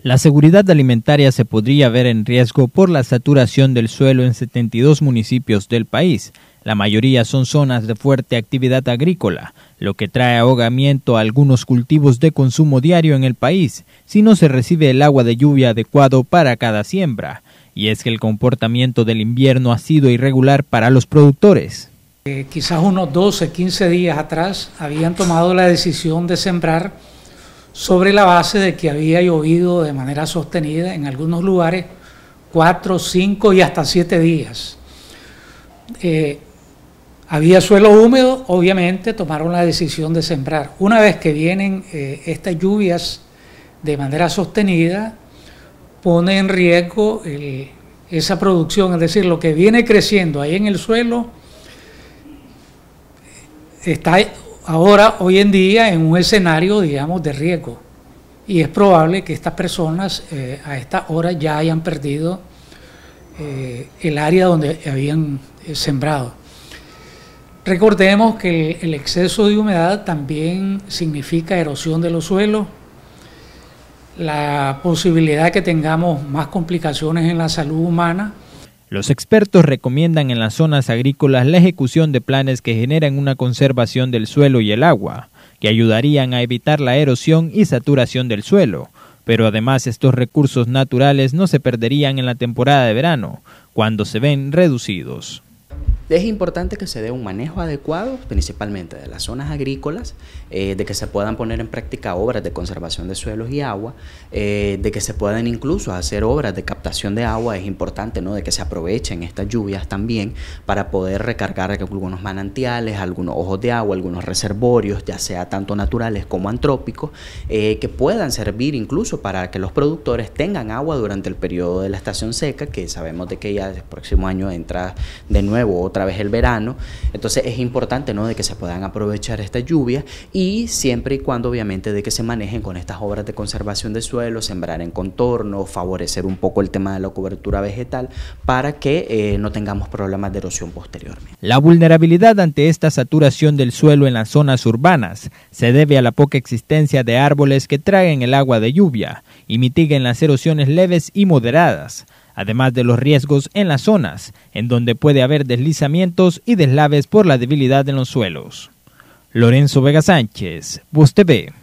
La seguridad alimentaria se podría ver en riesgo por la saturación del suelo en 72 municipios del país. La mayoría son zonas de fuerte actividad agrícola, lo que trae ahogamiento a algunos cultivos de consumo diario en el país, si no se recibe el agua de lluvia adecuado para cada siembra. Y es que el comportamiento del invierno ha sido irregular para los productores. Eh, quizás unos 12, 15 días atrás habían tomado la decisión de sembrar sobre la base de que había llovido de manera sostenida en algunos lugares cuatro, cinco y hasta siete días. Eh, había suelo húmedo, obviamente tomaron la decisión de sembrar. Una vez que vienen eh, estas lluvias de manera sostenida, pone en riesgo esa producción, es decir, lo que viene creciendo ahí en el suelo está ahora, hoy en día, en un escenario, digamos, de riesgo. Y es probable que estas personas eh, a esta hora ya hayan perdido eh, el área donde habían eh, sembrado. Recordemos que el, exceso de humedad también significa erosión de los suelos, la posibilidad que tengamos más complicaciones en la salud humana, los expertos recomiendan en las zonas agrícolas la ejecución de planes que generan una conservación del suelo y el agua, que ayudarían a evitar la erosión y saturación del suelo, pero además estos recursos naturales no se perderían en la temporada de verano, cuando se ven reducidos. Es importante que se dé un manejo adecuado, principalmente de las zonas agrícolas, eh, de que se puedan poner en práctica obras de conservación de suelos y agua, eh, de que se puedan incluso hacer obras de captación de agua, es importante, ¿no? De que se aprovechen estas lluvias también para poder recargar algunos manantiales, algunos ojos de agua, algunos reservorios, ya sea tanto naturales como antrópicos, eh, que puedan servir incluso para que los productores tengan agua durante el periodo de la estación seca, que sabemos de que ya el próximo año entra de nuevo otra través vez el verano. Entonces es importante, ¿no? De que se puedan aprovechar esta lluvia y siempre y cuando, obviamente, de que se manejen con estas obras de conservación de suelo, sembrar en contorno, favorecer un poco el tema de la cobertura vegetal para que eh, no tengamos problemas de erosión posteriormente. La vulnerabilidad ante esta saturación del suelo en las zonas urbanas se debe a la poca existencia de árboles que traen el agua de lluvia y mitiguen las erosiones leves y moderadas además de los riesgos en las zonas, en donde puede haber deslizamientos y deslaves por la debilidad en los suelos. Lorenzo Vega Sánchez, Voz TV.